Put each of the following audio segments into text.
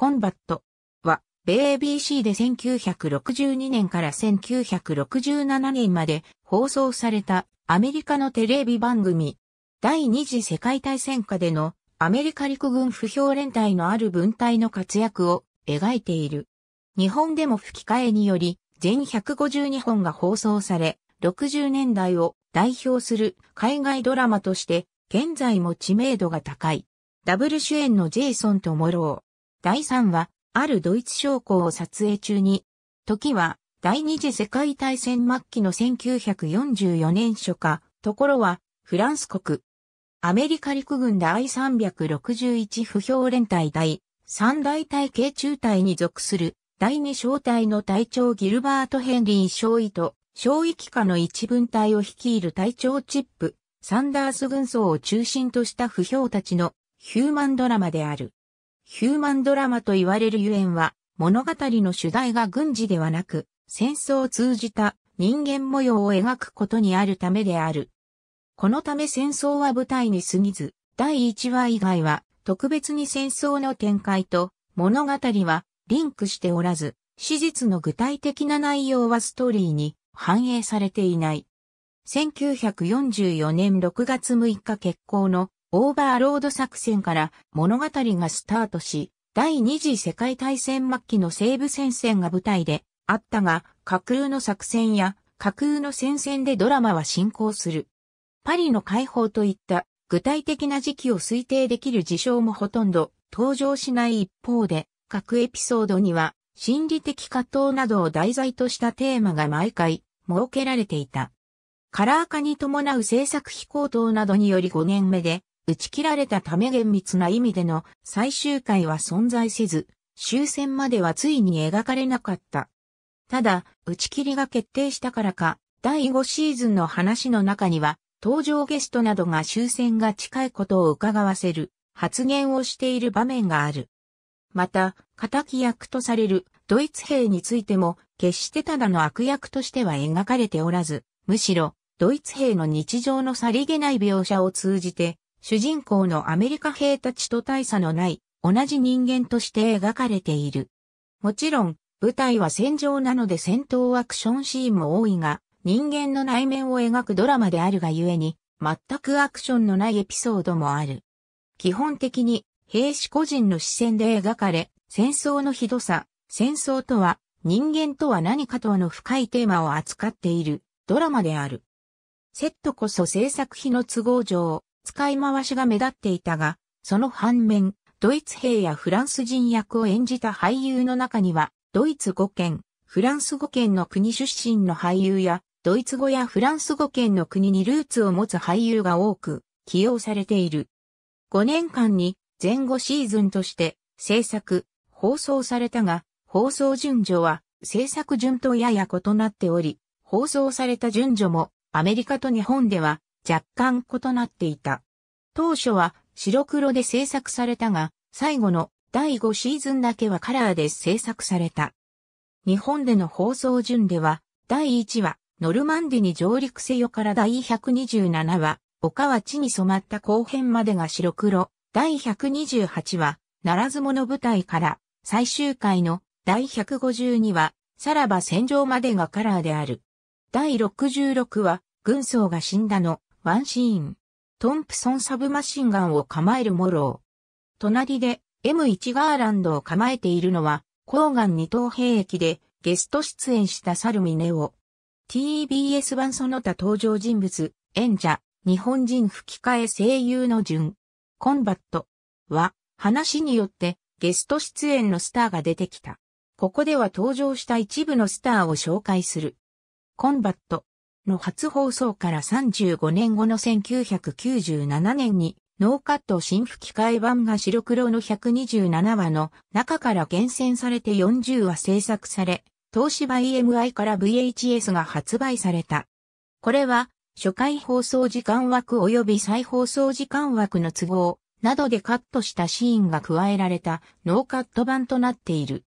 コンバットは、米 ABC で1962年から1967年まで放送されたアメリカのテレビ番組。第二次世界大戦下でのアメリカ陸軍不評連隊のある分隊の活躍を描いている。日本でも吹き替えにより全152本が放送され、60年代を代表する海外ドラマとして現在も知名度が高い。ダブル主演のジェイソンとモロー。第3話、あるドイツ将校を撮影中に、時は、第二次世界大戦末期の1944年初夏、ところは、フランス国。アメリカ陸軍第361不評連隊第3大隊系中隊に属する第2小隊の隊長ギルバート・ヘンリー少尉と将尉機下の一分隊を率いる隊長チップ、サンダース軍曹を中心とした不評たちのヒューマンドラマである。ヒューマンドラマと言われるゆえんは、物語の主題が軍事ではなく、戦争を通じた人間模様を描くことにあるためである。このため戦争は舞台に過ぎず、第1話以外は特別に戦争の展開と物語はリンクしておらず、史実の具体的な内容はストーリーに反映されていない。1944年6月6日決行のオーバーロード作戦から物語がスタートし、第二次世界大戦末期の西部戦線が舞台であったが、架空の作戦や架空の戦線でドラマは進行する。パリの解放といった具体的な時期を推定できる事象もほとんど登場しない一方で、各エピソードには心理的葛藤などを題材としたテーマが毎回設けられていた。カラー化に伴う制作非高騰などにより5年目で打ち切られたため厳密な意味での最終回は存在せず、終戦まではついに描かれなかった。ただ、打ち切りが決定したからか、第5シーズンの話の中には、登場ゲストなどが終戦が近いことを伺わせる発言をしている場面がある。また、敵役とされるドイツ兵についても、決してただの悪役としては描かれておらず、むしろ、ドイツ兵の日常のさりげない描写を通じて、主人公のアメリカ兵たちと大差のない同じ人間として描かれている。もちろん、舞台は戦場なので戦闘アクションシーンも多いが、人間の内面を描くドラマであるがゆえに、全くアクションのないエピソードもある。基本的に、兵士個人の視線で描かれ、戦争のひどさ、戦争とは、人間とは何かとの深いテーマを扱っているドラマである。セットこそ制作費の都合上、使い回しが目立っていたが、その反面、ドイツ兵やフランス人役を演じた俳優の中には、ドイツ語圏、フランス語圏の国出身の俳優や、ドイツ語やフランス語圏の国にルーツを持つ俳優が多く、起用されている。5年間に前後シーズンとして制作、放送されたが、放送順序は制作順とやや異なっており、放送された順序もアメリカと日本では若干異なっていた。当初は白黒で制作されたが、最後の第5シーズンだけはカラーで制作された。日本での放送順では、第1話、ノルマンディに上陸せよから第127話、丘は地に染まった後編までが白黒、第128話、ならず者舞台から、最終回の第152話、さらば戦場までがカラーである。第66話、軍曹が死んだの、ワンシーン。トンプソンサブマシンガンを構えるモロー。隣で M1 ガーランドを構えているのは、コーガン二等兵役でゲスト出演したサルミネオ。TBS 版その他登場人物、演者、日本人吹き替え声優の順。コンバットは、話によってゲスト出演のスターが出てきた。ここでは登場した一部のスターを紹介する。コンバットの初放送から35年後の1997年に、ノーカット新吹き替え版が白黒の127話の中から厳選されて40話制作され、東芝 EMI から VHS が発売された。これは、初回放送時間枠及び再放送時間枠の都合などでカットしたシーンが加えられたノーカット版となっている。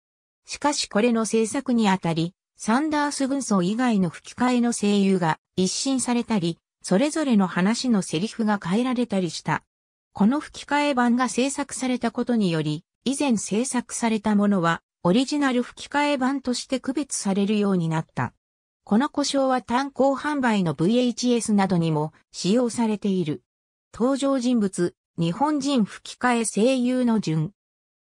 しかしこれの制作にあたり、サンダース軍曹以外の吹き替えの声優が一新されたり、それぞれの話のセリフが変えられたりした。この吹き替え版が制作されたことにより、以前制作されたものは、オリジナル吹き替え版として区別されるようになった。この故障は単行販売の VHS などにも使用されている。登場人物、日本人吹き替え声優の順。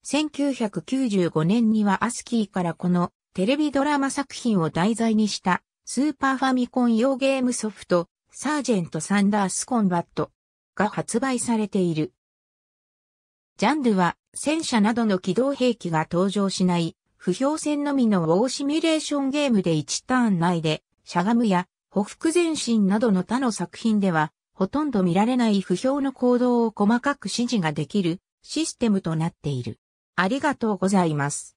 1995年にはアスキーからこのテレビドラマ作品を題材にしたスーパーファミコン用ゲームソフト、サージェント・サンダース・コンバットが発売されている。ジャンルは戦車などの機動兵器が登場しない不評戦のみのウォーシミュレーションゲームで1ターン内でしゃがむやほふ前進などの他の作品ではほとんど見られない不評の行動を細かく指示ができるシステムとなっている。ありがとうございます。